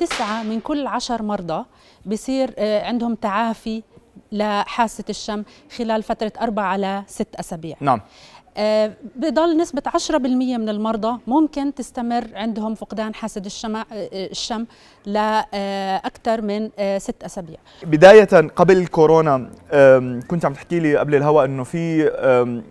تسعة من كل عشر مرضى بصير آه، عندهم تعافي لحاسة الشم خلال فترة أربعة إلى ست أسابيع نعم آه، بضل نسبة 10% من المرضى ممكن تستمر عندهم فقدان حاسة الشم, آه، الشم لأكثر من ست أسابيع بداية قبل الكورونا كنت عم تحكي لي قبل الهواء أنه في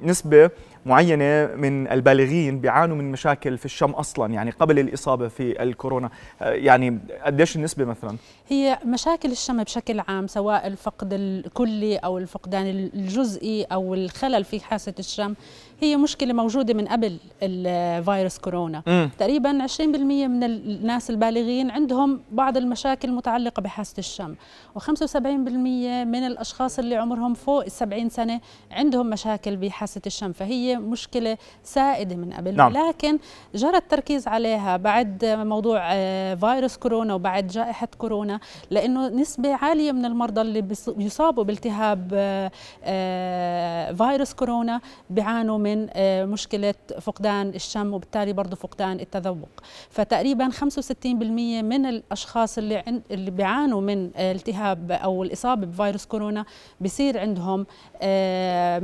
نسبة معينة من البالغين بيعانوا من مشاكل في الشم أصلا يعني قبل الإصابة في الكورونا آه، يعني قديش النسبة مثلا؟ هي مشاكل الشم بشكل عام سواء الفقد الكلي أو الفقدان الجزئي أو الخلل في حاسة الشم هي مشكلة موجودة من قبل الفيروس كورونا م. تقريبا 20% من الناس البالغين عندهم بعض المشاكل المتعلقة بحاسة الشم و75% من الأشخاص اللي عمرهم فوق ال 70 سنة عندهم مشاكل بحاسة الشم فهي مشكله سائده من قبل نعم. لكن جرى التركيز عليها بعد موضوع آه، فيروس كورونا وبعد جائحه كورونا لانه نسبه عاليه من المرضى اللي بيصابوا بالتهاب آه، آه، فيروس كورونا بيعانوا من مشكله فقدان الشم وبالتالي برضه فقدان التذوق فتقريبا 65% من الاشخاص اللي عند اللي بيعانوا من التهاب او الاصابه بفيروس كورونا بصير عندهم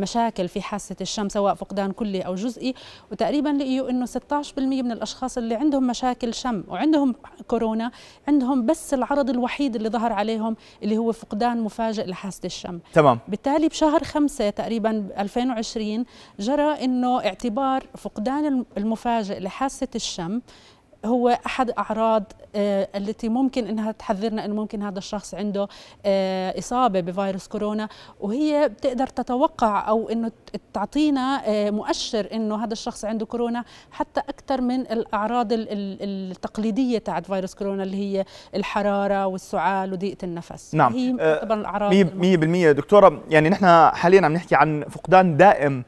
مشاكل في حاسه الشم سواء فقدان فقدان كلي أو جزئي وتقريبا لقيوا أنه 16% من الأشخاص اللي عندهم مشاكل شم وعندهم كورونا عندهم بس العرض الوحيد اللي ظهر عليهم اللي هو فقدان مفاجئ لحاسة الشم تمام بالتالي بشهر خمسة تقريبا 2020 جرى أنه اعتبار فقدان المفاجئ لحاسة الشم هو احد اعراض آه، التي ممكن انها تحذرنا انه ممكن هذا الشخص عنده آه، اصابه بفيروس كورونا وهي بتقدر تتوقع او انه تعطينا آه، مؤشر انه هذا الشخص عنده كورونا حتى اكثر من الاعراض التقليديه تاعت فيروس كورونا اللي هي الحراره والسعال وضيقه النفس نعم هي تعتبر الاعراض 100% دكتوره يعني نحن حاليا عم نحكي عن فقدان دائم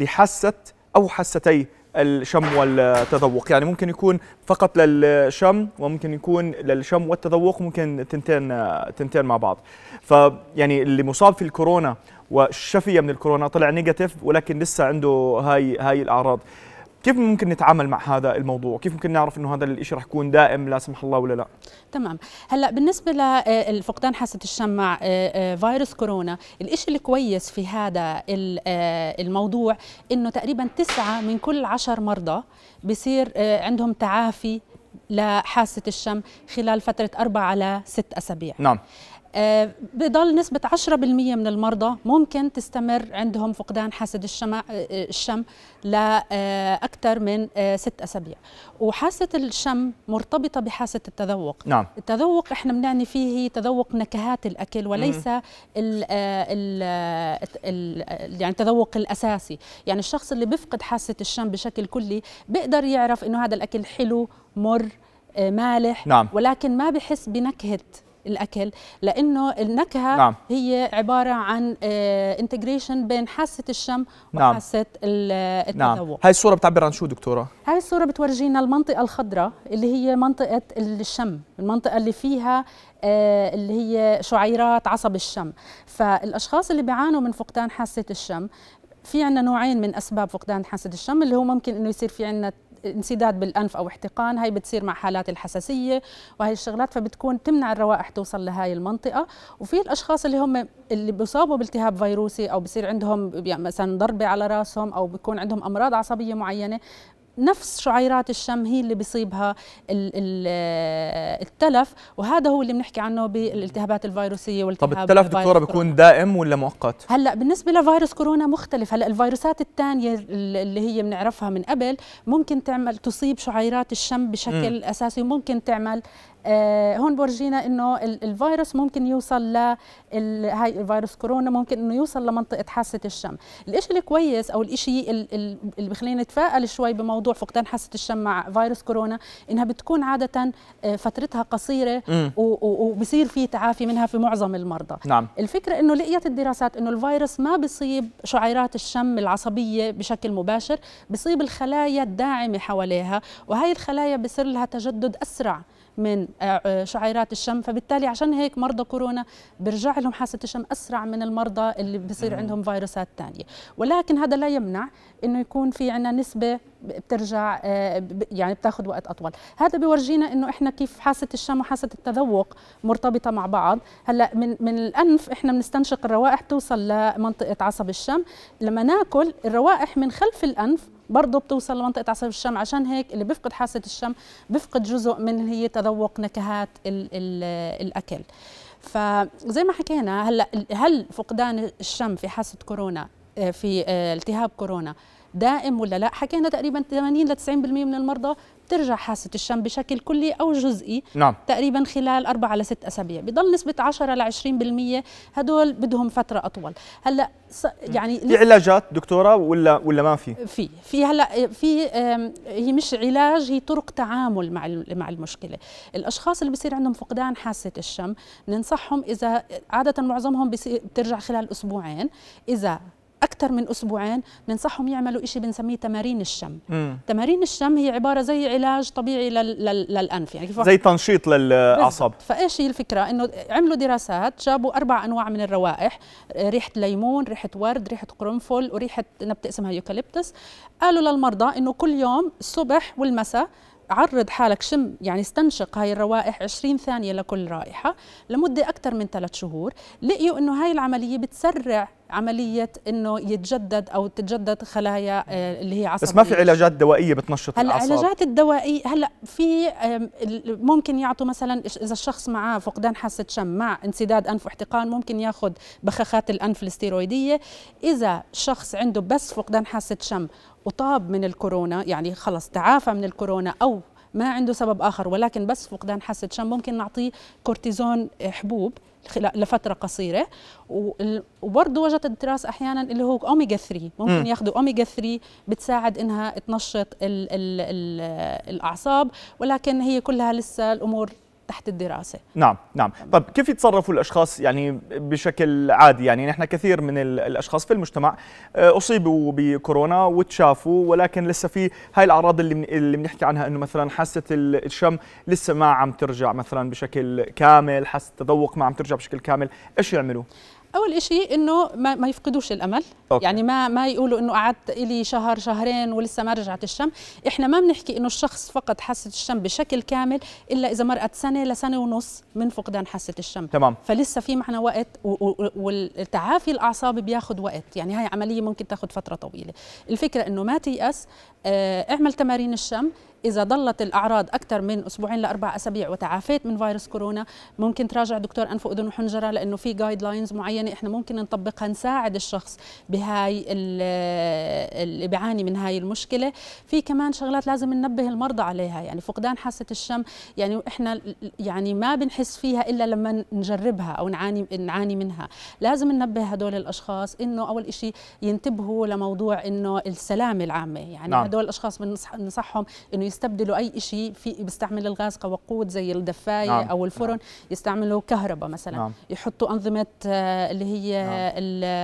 لحاسه او حاستي الشم والتذوق يعني ممكن يكون فقط للشم وممكن يكون للشم والتذوق ممكن تنتين تنتين مع بعض فيعني اللي مصاب في الكورونا وشفي من الكورونا طلع نيجاتيف ولكن لسه عنده هاي هاي الاعراض كيف ممكن نتعامل مع هذا الموضوع كيف ممكن نعرف انه هذا الشيء رح يكون دائم لا سمح الله ولا لا تمام هلا بالنسبه للفقدان آه، حاسه الشمع آه، آه، فيروس كورونا الشيء الكويس في هذا الموضوع انه تقريبا تسعة من كل عشر مرضى بصير عندهم تعافي لحاسة الشم خلال فترة أربعة إلى ست أسابيع نعم آه، بضل نسبة 10% من المرضى ممكن تستمر عندهم فقدان حاسة الشمع الشم آه، لأكثر آه، من ست أسابيع وحاسة الشم مرتبطة بحاسة التذوق نعم. التذوق احنا بنعني فيه تذوق نكهات الأكل وليس الـ الـ الـ يعني التذوق الأساسي يعني الشخص اللي بيفقد حاسة الشم بشكل كلي بيقدر يعرف إنه هذا الأكل حلو مر آه، مالح نعم. ولكن ما بحس بنكهه الاكل لانه النكهه نعم. هي عباره عن انتجريشن آه، بين حاسه الشم نعم. وحاسه آه، نعم. التذوق نعم. هاي الصوره بتعبر عن شو دكتوره هاي الصوره بتورجينا المنطقه الخضراء اللي هي منطقه الشم المنطقه اللي فيها اللي هي شعيرات عصب الشم فالاشخاص اللي بيعانوا من فقدان حاسه الشم في عندنا نوعين من اسباب فقدان حاسه الشم اللي هو ممكن انه يصير في عندنا انسداد بالانف او احتقان هي بتصير مع حالات الحساسيه وهي الشغلات فبتكون تمنع الروائح توصل لهاي المنطقه وفي الاشخاص اللي هم اللي بيصابوا بالتهاب فيروسي او بصير عندهم يعني مثلا ضربه على راسهم او بيكون عندهم امراض عصبيه معينه نفس شعيرات الشم هي اللي بيصيبها آه، التلف وهذا هو اللي بنحكي عنه بالالتهابات الفيروسيه والتهاب طب التلف دكتوره بيكون دائم ولا مؤقت هلا بالنسبه لفيروس كورونا مختلف هلا الفيروسات الثانيه اللي هي بنعرفها من قبل ممكن تعمل تصيب شعيرات الشم بشكل م. اساسي وممكن تعمل آه، هون بورجينا انه الفيروس ممكن يوصل ل هاي فيروس كورونا ممكن انه يوصل لمنطقه حاسه الشم الشيء الكويس او الشيء اللي بخلينا نتفائل شوي بموضوع فقدان حاسه الشم مع فيروس كورونا انها بتكون عاده آه، فترتها قصيره وبصير في تعافي منها في معظم المرضى نعم. الفكره انه لقيت الدراسات انه الفيروس ما بصيب شعيرات الشم العصبيه بشكل مباشر بصيب الخلايا الداعمه حواليها وهي الخلايا بصير لها تجدد اسرع من آه، آه، شعيرات الشم فبالتالي عشان هيك مرضى كورونا بيرجع لهم حاسه الشم اسرع من المرضى اللي بصير عندهم فيروسات ثانيه ولكن هذا لا يمنع انه يكون في عندنا نسبه بترجع آه، يعني بتاخذ وقت اطول هذا بيورجينا انه احنا كيف حاسه الشم وحاسه التذوق مرتبطه مع بعض هلا من من الانف احنا بنستنشق الروائح توصل لمنطقه عصب الشم لما ناكل الروائح من خلف الانف برضه بتوصل لمنطقه عصب الشم عشان هيك اللي بيفقد حاسه الشم بيفقد جزء من هي تذوق نكهات الـ الـ الاكل فزي ما حكينا هلا هل فقدان الشم في حاسه كورونا آه، في آه، التهاب كورونا دائم ولا لا حكينا تقريبا 80 ل 90% من المرضى بترجع حاسه الشم بشكل كلي او جزئي نعم. تقريبا خلال أربعة لست اسابيع بضل نسبه 10 ل 20% هدول بدهم فتره اطول هلا يعني في علاجات دكتوره ولا ولا ما في في في هلا في هي مش علاج هي طرق تعامل مع مع المشكله الاشخاص اللي بصير عندهم فقدان حاسه الشم بننصحهم اذا عاده معظمهم بترجع خلال اسبوعين اذا اكثر من اسبوعين بنصحهم يعملوا شيء بنسميه تمارين الشم مم. تمارين الشم هي عباره زي علاج طبيعي لل... للانف يعني كيف زي تنشيط للاعصاب فايش هي الفكره انه عملوا دراسات جابوا اربع انواع من الروائح ريحه ليمون ريحه ورد ريحه قرنفل وريحه نبته اسمها يوكاليبتس قالوا للمرضى انه كل يوم الصبح والمساء عرض حالك شم يعني استنشق هاي الروائح 20 ثانية لكل رائحة لمدة أكثر من ثلاث شهور لقيوا أنه هاي العملية بتسرع عملية أنه يتجدد أو تتجدد خلايا آه، اللي هي عصبية بس ما في علاجات دوائية بتنشط هلا الأعصاب العلاجات الدوائية هلا في ممكن يعطوا مثلا إذا الشخص معاه فقدان حاسة شم مع انسداد أنف واحتقان ممكن ياخذ بخاخات الأنف الاستيرويدية إذا شخص عنده بس فقدان حاسة شم وطاب من الكورونا يعني خلص تعافى من الكورونا أو ما عنده سبب آخر ولكن بس فقدان حاسة شم ممكن نعطيه كورتيزون آه، حبوب لفتره قصيره وبرضه وجدت الدراسه احيانا اللي هو اوميجا 3 ممكن ياخذوا اوميجا 3 بتساعد انها تنشط الـ الـ الـ الاعصاب ولكن هي كلها لسه الامور تحت الدراسه نعم نعم طب كيف يتصرفوا الاشخاص يعني بشكل عادي يعني نحن كثير من الاشخاص في المجتمع آه، اصيبوا بكورونا وتشافوا ولكن لسه في هاي الاعراض اللي اللي بنحكي عنها انه مثلا حاسه الشم لسه ما عم ترجع مثلا بشكل كامل حاسه التذوق ما عم ترجع بشكل كامل ايش يعملوا اول شيء انه ما, ما يفقدوش الامل أوكي. يعني ما ما يقولوا انه قعدت لي شهر شهرين ولسه ما رجعت الشم احنا ما بنحكي انه الشخص فقد حاسه الشم بشكل كامل الا اذا مرقت سنه لسنه ونص من فقدان حاسه الشم تمام فلسه في معنا وقت والتعافي الاعصابي بياخذ وقت يعني هاي عمليه ممكن تاخذ فتره طويله الفكره انه ما تيأس آه، اعمل تمارين الشم إذا ضلت الأعراض أكثر من أسبوعين لأربع أسابيع وتعافيت من فيروس كورونا ممكن تراجع دكتور أنف وأذن وحنجرة لأنه في جايد لاينز معينة إحنا ممكن نطبقها نساعد الشخص بهاي اللي بيعاني من هاي المشكلة في كمان شغلات لازم ننبه المرضى عليها يعني فقدان حاسة الشم يعني إحنا يعني ما بنحس فيها إلا لما نجربها أو نعاني نعاني منها لازم ننبه هدول الأشخاص إنه أول شيء ينتبهوا لموضوع إنه السلامة العامة يعني نعم. هدول الأشخاص بنصحهم إنه يستبدلوا اي شيء في بيستعمل الغاز كوقود زي الدفايه نعم. او الفرن نعم. يستعملوا كهرباء مثلا نعم. يحطوا انظمه آه، اللي هي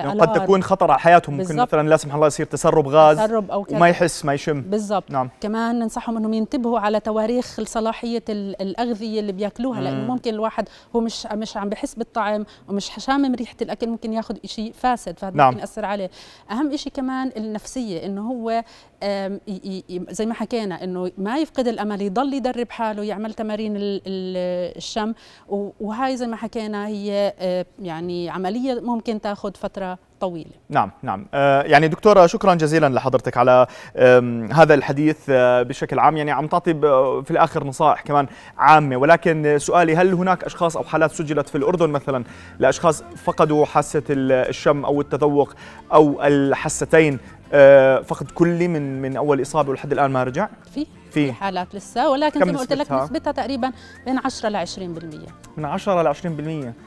نعم. قد تكون خطر على حياتهم بالزبط. ممكن مثلا لا سمح الله يصير تسرب غاز تسرب أو وما يحس ما يشم بالضبط نعم. كمان ننصحهم انهم ينتبهوا على تواريخ صلاحيه الاغذيه اللي بياكلوها لانه ممكن الواحد هو مش مش عم بحس بالطعم ومش شامم ريحه الاكل ممكن ياخذ شيء فاسد فهذا نعم. ممكن ياثر عليه اهم شيء كمان النفسيه انه هو زي ما حكينا انه ما يفقد الامل يضل يدرب حاله يعمل تمارين الشم وهي زي ما حكينا هي آه، يعني عمليه ممكن تاخذ فتره طويلة نعم نعم آه، يعني دكتورة شكرا جزيلا لحضرتك على هذا الحديث آه، بشكل عام يعني عم تعطي في الآخر نصائح كمان عامة ولكن سؤالي هل هناك أشخاص أو حالات سجلت في الأردن مثلا لأشخاص فقدوا حاسة الشم أو التذوق أو الحستين آه، فقد كلي من من اول اصابه ولحد الان ما رجع في في حالات لسه ولكن زي ما قلت لك نسبتها تقريبا بين 10 ل 20% من 10 ل 20%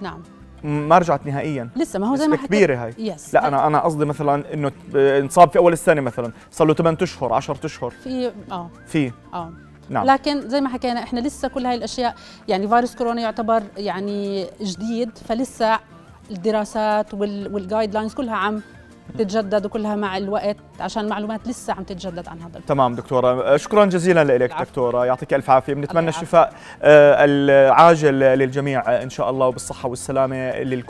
نعم ما رجعت نهائيا لسه ما هو زي ما حكيت كبيره هاي يس. لا انا انا قصدي مثلا انه آه، انصاب في اول السنه مثلا صار له 8 اشهر 10 اشهر في اه في اه نعم. لكن زي ما حكينا احنا لسه كل هاي الاشياء يعني فيروس كورونا يعتبر يعني جديد فلسه الدراسات والجايد لاينز كلها عم تتجدد وكلها مع الوقت عشان المعلومات لسه عم تتجدد عن هذا تمام دكتوره أه، شكرا جزيلا لك دكتوره يعطيك الف عافيه بنتمنى الشفاء أه، العاجل للجميع أه، ان شاء الله وبالصحه والسلامه للكل